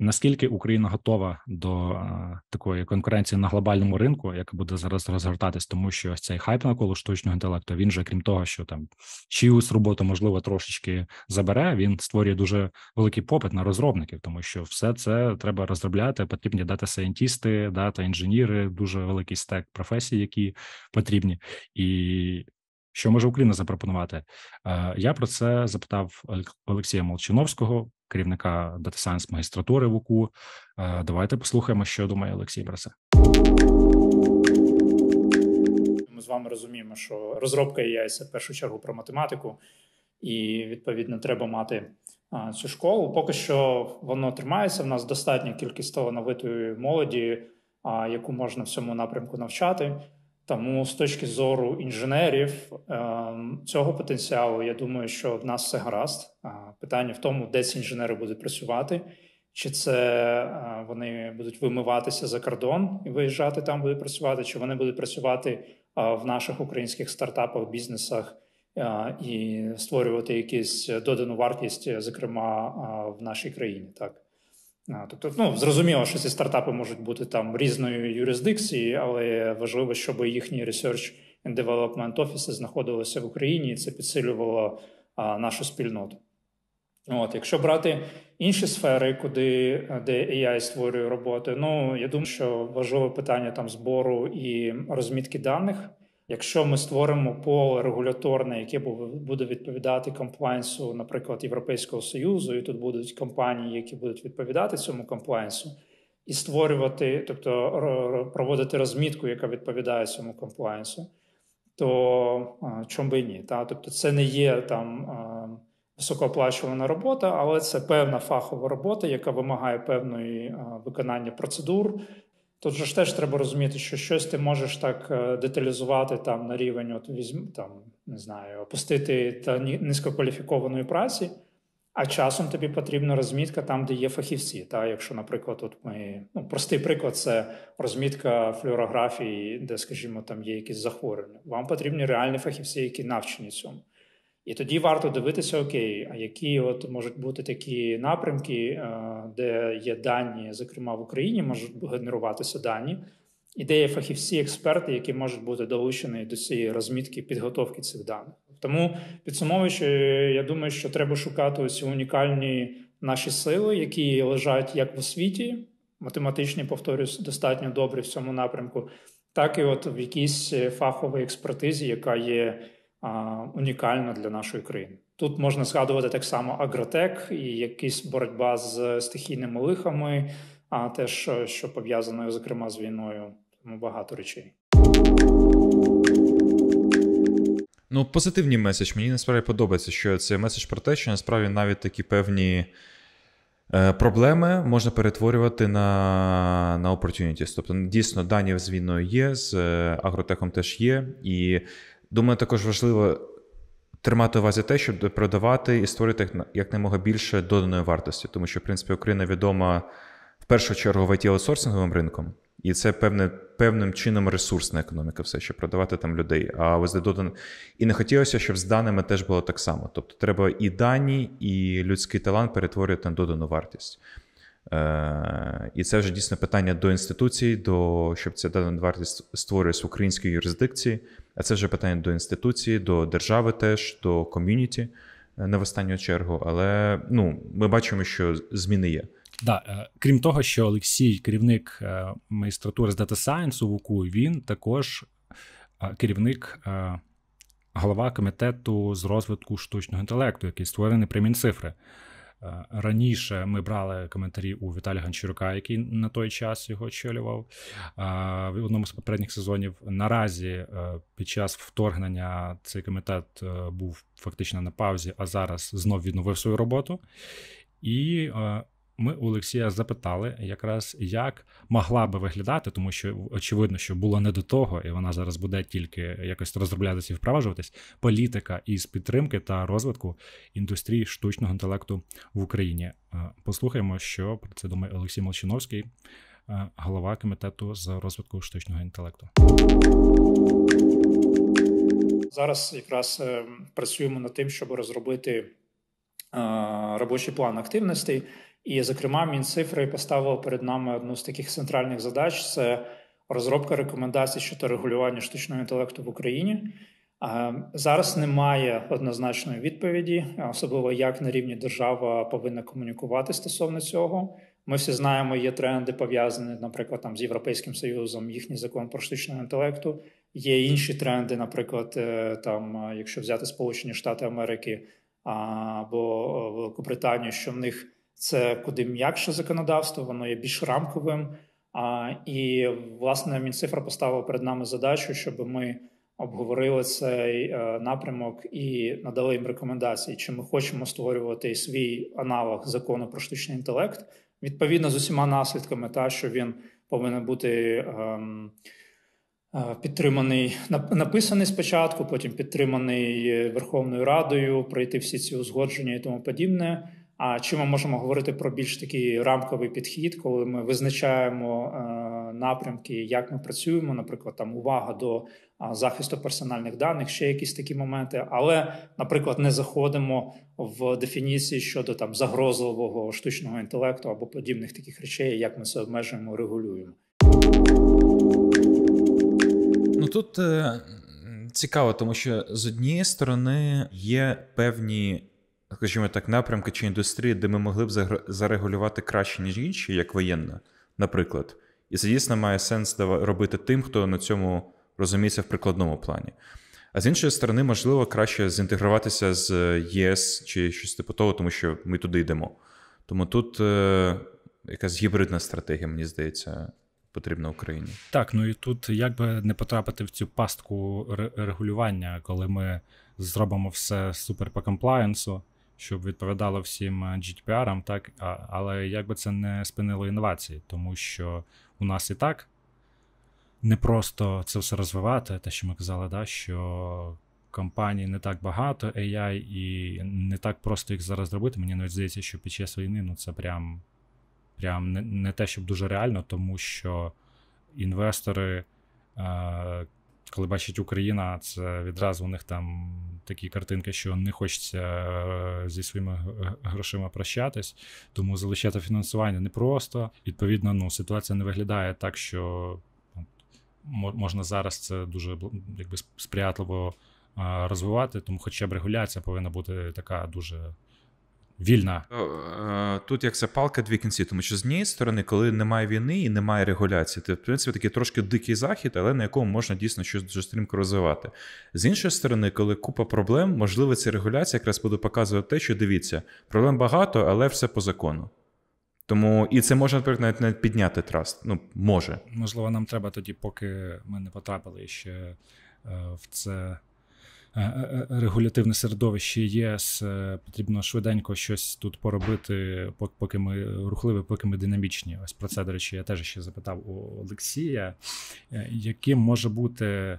Наскільки Україна готова до а, е, такої конкуренції на глобальному ринку, яка буде зараз розгортатись, тому що ось цей хайп навколо штучного інтелекту він же, крім того, що там чиюсь роботу можливо трошечки забере, він створює дуже великий попит на розробників, тому що все це треба розробляти. Потрібні дата сайентісти, дата інженіри, дуже великий стек професій, які потрібні, і що може Україна запропонувати? Е, я про це запитав Олексія Молчановського керівника Data Science магістратури в УКУ. Е, давайте послухаємо, що думає Олексій Брасе. Ми з вами розуміємо, що розробка AI – це в першу чергу про математику, і відповідно треба мати цю школу. Поки що воно тримається. В нас достатня кількість талановитої молоді, яку можна в цьому напрямку навчати. Тому з точки зору інженерів ем, цього потенціалу, я думаю, що в нас все гаразд. Питання в тому, де ці інженери будуть працювати, чи це е, вони будуть вимиватися за кордон і виїжджати там, будуть працювати, чи вони будуть працювати е, в наших українських стартапах, бізнесах е, і створювати якісь додану вартість, зокрема в нашій країні. Так. Тобто, ну зрозуміло, що ці стартапи можуть бути там різної юрисдикції, але важливо, щоб їхні Research and Development офіси знаходилися в Україні, і це підсилювало а, нашу спільноту. От, якщо брати інші сфери, куди е, де AI створює роботи, ну я думаю, що важливе питання там збору і розмітки даних. Якщо ми створимо поле регуляторне, яке буде відповідати комплайнсу, наприклад, Європейського союзу, і тут будуть компанії, які будуть відповідати цьому комплайнсу, і створювати, тобто проводити розмітку, яка відповідає цьому комплайнсу, то чому би ні? Та? Тобто, це не є там високооплачувана робота, але це певна фахова робота, яка вимагає певної виконання процедур, Тут же ж теж треба розуміти, що щось ти можеш так е, деталізувати там на рівень, от візьм, там не знаю, опустити та низькокваліфікованої праці, а часом тобі потрібна розмітка там, де є фахівці. Та якщо, наприклад, от ми ну простий приклад, це розмітка флюорографії, де, скажімо, там є якісь захворювання. Вам потрібні реальні фахівці, які навчені цьому. І тоді варто дивитися, окей, а які от можуть бути такі напрямки, е, де є дані, зокрема в Україні, можуть генеруватися дані, і де є фахівці, експерти, які можуть бути долучені до цієї розмітки підготовки цих даних. Тому підсумовуючи, я думаю, що треба шукати ці унікальні наші сили, які лежать як в освіті, математичні повторюсь, достатньо добре в цьому напрямку, так і от в якійсь е, фаховій експертизі, яка є унікальна для нашої країни. Тут можна згадувати так само агротек і якісь боротьба з стихійними лихами, а теж е, що пов'язано, зокрема з війною, тому багато речей. Ну, позитивний меседж. Мені насправді подобається, що це меседж про те, що насправді навіть такі певні е, проблеми можна перетворювати на на opportunities. Тобто, дійсно, дані з війною є, з е, агротехом теж є, і Думаю, також важливо тримати увазі те, щоб продавати і створити якнаймога більше доданої вартості, тому що, в принципі, Україна відома в першу чергу в it аутсорсинговим ринком, і це певне, певним чином ресурсна економіка, все ще продавати там людей. А ось де додано. І не хотілося, щоб з даними теж було так само. Тобто треба і дані, і людський талант перетворювати на додану вартість. Е, і це вже дійсно питання до інституцій, до щоб ця дана вартість створювалася в українській юрисдикції. А це вже питання до інституції, до держави, теж до ком'юніті е, не в останню чергу. Але ну, ми бачимо, що зміни є. Да, е, крім того, що Олексій, керівник магістратури з дата сайенсу в УКУ, він також керівник. Голова комітету з розвитку штучного інтелекту, який створений при Мінцифри. Е, раніше ми брали коментарі у Віталія Гончарука, який на той час його очолював в одному з попередніх сезонів. Наразі е, під час вторгнення цей комітет е, був фактично на паузі, а зараз знов відновив свою роботу. І ми у Олексія запитали, якраз як могла би виглядати, тому що очевидно, що було не до того, і вона зараз буде тільки якось розроблятися і впроваджуватись. Політика із підтримки та розвитку індустрії штучного інтелекту в Україні. Е, послухаємо, що про це думає Олексій Молчиновський, е, голова комітету з розвитку штучного інтелекту. Зараз якраз е, працюємо над тим, щоб розробити робочий план активностей. І, зокрема, Мінцифри поставило перед нами одну з таких центральних задач: це розробка рекомендацій щодо регулювання штучного інтелекту в Україні. Зараз немає однозначної відповіді, особливо як на рівні держава повинна комунікувати стосовно цього. Ми всі знаємо, є тренди пов'язані, наприклад, там з Європейським Союзом, їхній закон про штучного інтелекту. Є інші тренди, наприклад, е, там, е, якщо взяти Сполучені Штати Америки або е, Великобританію, що в них це куди м'якше законодавство, воно є більш рамковим. А, І власне мінцифра поставила перед нами задачу, щоб ми обговорили цей е, напрямок і надали їм рекомендації, чи ми хочемо створювати свій аналог закону про штучний інтелект відповідно з усіма наслідками, та що він повинен бути. Ем, е, Підтриманий написаний спочатку, потім підтриманий Верховною Радою, пройти всі ці узгодження і тому подібне. А чи ми можемо говорити про більш такий рамковий підхід, коли ми визначаємо е, напрямки, як ми працюємо, наприклад, там увага до захисту персональних даних, ще якісь такі моменти, але, наприклад, не заходимо в дефініції щодо там загрозливого штучного інтелекту або подібних таких речей, як ми це обмежуємо, регулюємо. Ну тут е, цікаво, тому що з однієї сторони є певні скажімо так, напрямки чи індустрії, де ми могли б зарегулювати краще, ніж інші, як воєнна, наприклад. І це дійсно має сенс робити тим, хто на цьому розуміється в прикладному плані. А з іншої сторони, можливо, краще зінтегруватися з е, ЄС чи щось типу того, тому що ми туди йдемо. Тому тут е- якась гібридна стратегія, мені здається, потрібна Україні. Так, ну і тут як би не потрапити в цю пастку регулювання, коли ми зробимо все супер по комплаєнсу щоб відповідало всім е, GDPR, так, а, але як би це не спинило інновації, тому що у нас і так не просто це все розвивати, те, що ми казали, да, що компаній не так багато AI, і не так просто їх зараз зробити. Мені навіть здається, що під час війни ну, це прям, прям не, не те, щоб дуже реально, тому що інвестори. Е, коли бачить Україна, це відразу у них там такі картинки, що не хочеться е, зі своїми е, грошима прощатись, тому залишати фінансування непросто. Відповідно, ну ситуація не виглядає так, що ну, можна зараз це дуже якби сприятливо е, розвивати, тому, хоча б регуляція повинна бути така дуже вільна. Е, тут як це палка дві кінці, тому що з однієї сторони, коли немає війни і немає регуляції, то в принципі такий трошки дикий захід, але на якому можна дійсно щось дуже стрімко розвивати. З іншої сторони, коли купа проблем, можливо, ця регуляція якраз буде показувати те, що дивіться, проблем багато, але все по закону. Тому і це можна наприклад, навіть, навіть підняти траст. Ну, може. Можливо, нам треба тоді, поки ми не потрапили ще е, в це Е, е, е, регулятивне середовище ЄС. Потрібно швиденько щось тут поробити, поки ми рухливі, поки ми динамічні. Ось про це, до речі, я теж ще запитав у Олексія, яким може бути.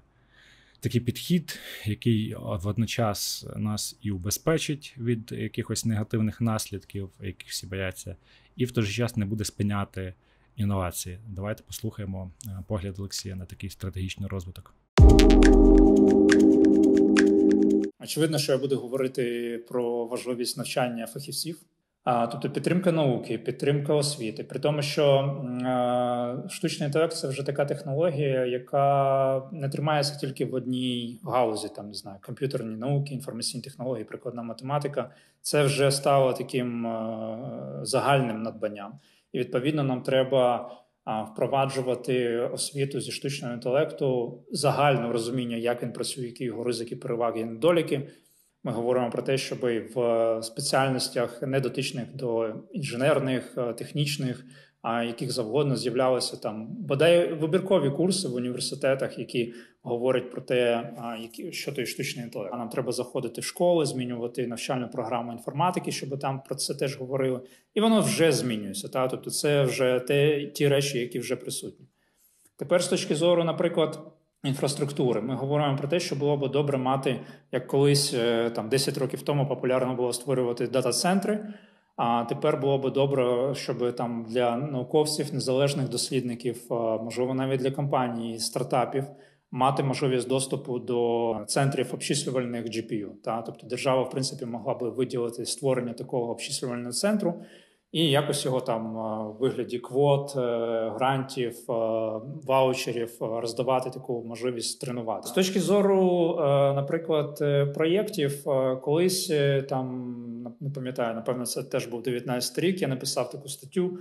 Такий підхід, який водночас нас і убезпечить від якихось негативних наслідків, яких всі бояться, і в той же час не буде спиняти інновації. Давайте послухаємо погляд Олексія на такий стратегічний розвиток. Очевидно, що я буду говорити про важливість навчання фахівців, а тобто підтримка науки, підтримка освіти. При тому, що штучний інтелект це вже така технологія, яка не тримається тільки в одній галузі, там не знаю, комп'ютерні науки, інформаційні технології, прикладна математика. Це вже стало таким загальним надбанням, і відповідно нам треба впроваджувати освіту зі штучного інтелекту, загальне розуміння, як він працює, які його ризики, переваги і недоліки. Ми говоримо про те, щоб в е, спеціальностях не дотичних до інженерних, е, технічних, яких завгодно з'являлися там бодай вибіркові курси в університетах, які говорять про те, які що то є штучний інтелект. Нам треба заходити в школи, змінювати навчальну програму інформатики, щоб там про це теж говорили, і воно вже змінюється. Та тобто, це вже те, ті речі, які вже присутні. Тепер з точки зору, наприклад. Інфраструктури, ми говоримо про те, що було би добре мати, як колись е, там 10 років тому популярно було створювати дата-центри. А тепер було би добре, щоб там для науковців, незалежних дослідників, можливо, навіть для компаній, стартапів мати можливість доступу до центрів обчислювальних GPU. Та тобто держава, в принципі, могла би виділити створення такого обчислювального центру і якось його там в е, вигляді квот, е, грантів, е, ваучерів роздавати таку можливість тренувати. З точки зору, наприклад, проєктів, колись там не пам'ятаю, напевно, це теж був 19 рік. Я написав таку статтю.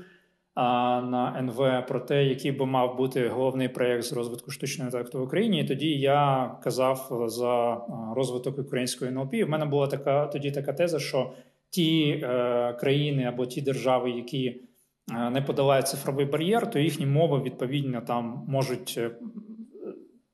На НВ про те, який би мав бути головний проєкт з розвитку штучного інтелекту в Україні. І тоді я казав за розвиток української НЛП. В мене була така тоді така теза, що ті е, країни або ті держави, які е, не подолають цифровий бар'єр, то їхні мови відповідно там можуть е,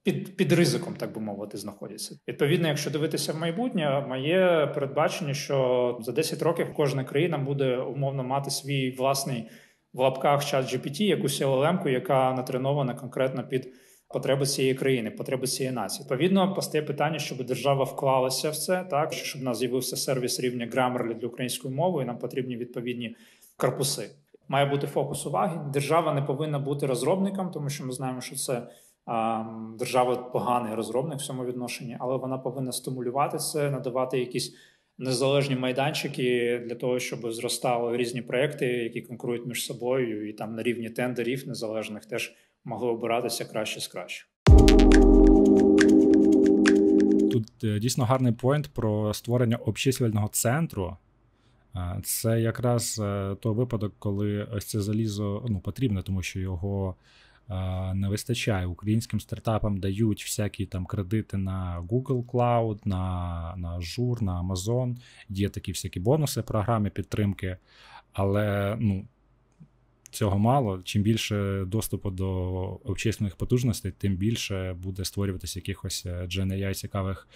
під під ризиком, так би мовити, знаходяться. Відповідно, якщо дивитися в майбутнє, моє передбачення, що за 10 років кожна країна буде умовно мати свій власний в лапках чат GPT, якусь LLM, яка натренована конкретно під потреби цієї країни, потреби цієї нації. Відповідно, постає питання, щоб держава вклалася в це, так щоб у нас з'явився сервіс рівня Grammarly для української мови, і нам потрібні відповідні корпуси. Має бути фокус уваги. Держава не повинна бути розробником, тому що ми знаємо, що це а, держава поганий розробник в цьому відношенні, але вона повинна стимулювати це, надавати якісь незалежні майданчики для того, щоб зростали різні проекти, які конкурують між собою, і там на рівні тендерів незалежних теж могли обиратися краще з краще. Тут е, дійсно гарний поінт про створення обчислювального центру. Е, це якраз е, той випадок, коли ось це залізо ну, потрібно, тому що його не вистачає. Українським стартапам дають всякі там кредити на Google Cloud, на на Azure, на Amazon. Є такі всякі бонуси програми підтримки. Але ну, цього мало. Чим більше доступу до обчислених потужностей, тим більше буде створюватися якихось е, GNI цікавих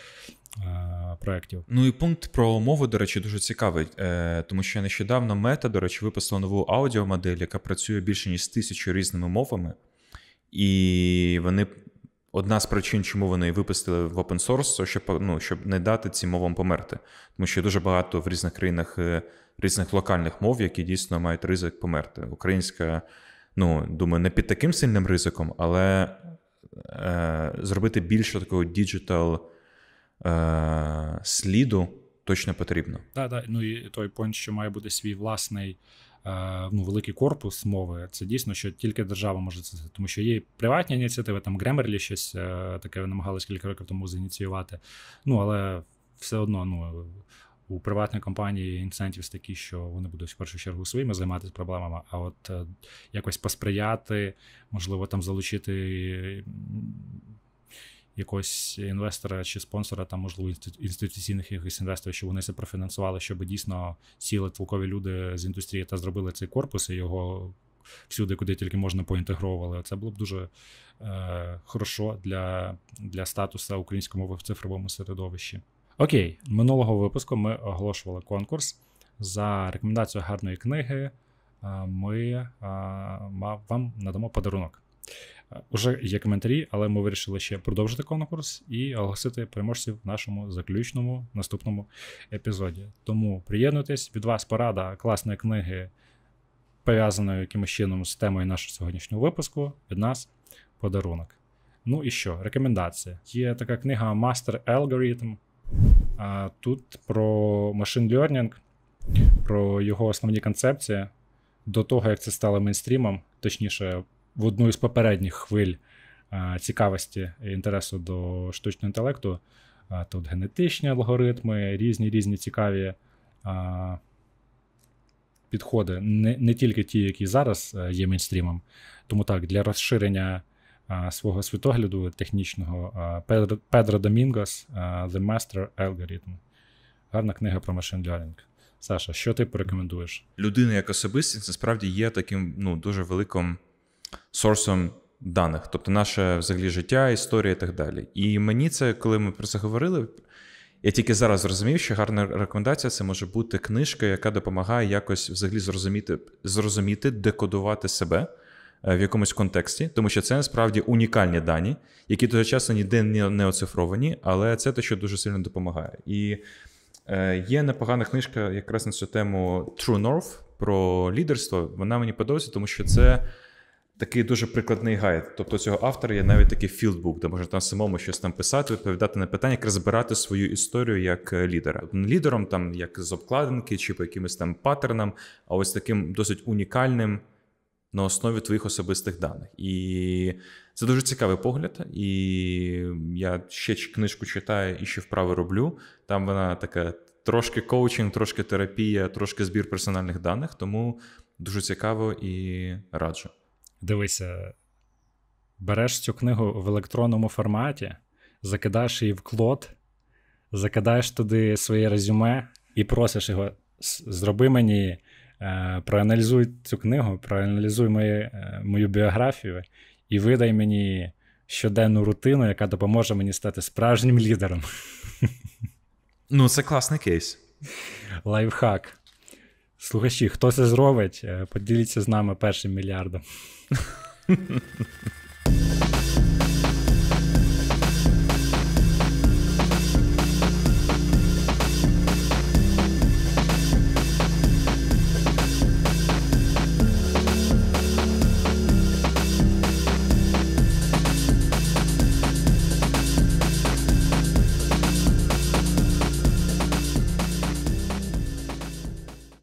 е, проєктів. Ну і пункт про мову, до речі, дуже цікавий, е, тому що нещодавно мета, до речі, виписала нову аудіомодель, яка працює більше ніж тисячу різними мовами, і вони. Одна з причин, чому вони випустили в open source, щоб ну, щоб не дати цим мовам померти, тому що дуже багато в різних країнах е, різних локальних мов, які дійсно мають ризик померти. Українська, ну думаю, не під таким сильним ризиком, але е, зробити більше такого діджитал е, сліду точно потрібно. Так, да, да. ну і той понт, що має бути свій власний. Е, ну, великий корпус мови, це дійсно, що тільки держава може це, тому що є приватні ініціативи, там Гремерлі щось е, таке намагалися кілька років тому зініціювати. Ну але все одно ну, у приватної компанії інцентів такі, що вони будуть в першу чергу своїми займатися проблемами, а от е, якось посприяти, можливо, там залучити якогось інвестора чи спонсора, там, можливо, інституційних якихось інвесторів, щоб вони це профінансували, щоб дійсно сіли толкові люди з індустрії та зробили цей корпус і його всюди, куди тільки можна, поінтегровували. Це було б дуже е, хорошо для, для статусу українському в цифровому середовищі. Окей, минулого випуску ми оголошували конкурс за рекомендацію гарної книги. Е, ми е, вам надамо подарунок. Е, уже є коментарі, але ми вирішили ще продовжити конкурс і оголосити переможців в нашому заключному наступному епізоді. Тому приєднуйтесь від вас порада класної книги, пов'язаної якимось чином з темою нашого сьогоднішнього випуску. Від нас подарунок. Ну і що? Рекомендація. Є така книга Master Algorithm. А тут про машин learning, про його основні концепції до того, як це стало мейнстрімом, точніше, в одну із попередніх хвиль цікавості і інтересу до штучного інтелекту. Тут генетичні алгоритми, різні різні цікаві а, підходи, не не тільки ті, які зараз е, є мейнстрімом. Тому так, для розширення Е, свого світогляду технічного е, Педро, Домінгос е, The Master Algorithm. Гарна книга про машин learning. Саша, що ти порекомендуєш? Людина як особистість насправді є таким ну, дуже великим сорсом даних, тобто наше взагалі життя, історія і так далі. І мені це, коли ми про це говорили, я тільки зараз зрозумів, що гарна рекомендація це може бути книжка, яка допомагає якось взагалі зрозуміти, зрозуміти декодувати себе. Е, в якомусь контексті, тому що це насправді унікальні дані, які дуже часто ніде не оцифровані, але це те, що дуже сильно допомагає. І е, є непогана книжка, якраз на цю тему True North про лідерство. Вона мені подобається, тому що це. Такий дуже прикладний гайд. Тобто цього автора є навіть такий філдбук, де можна там самому щось там писати, відповідати на питання, як розбирати свою історію як е, лідера. Лідером, там як з обкладинки чи по якимось там паттернам, а ось таким досить унікальним на основі твоїх особистих даних. І це дуже цікавий погляд. І я ще книжку читаю і ще вправи роблю. Там вона така трошки коучинг, трошки терапія, трошки збір персональних даних. Тому дуже цікаво і раджу. Дивися, береш цю книгу в електронному форматі, закидаєш її в клод, закидаєш туди своє резюме і просиш його. Зроби мені Е, проаналізуй цю книгу, проаналізуй мої, е, мою біографію і видай мені щоденну рутину, яка допоможе мені стати справжнім лідером. Ну, це класний кейс. Лайфхак. Слухачі, хто це зробить? Е, поділіться з нами першим мільярдом.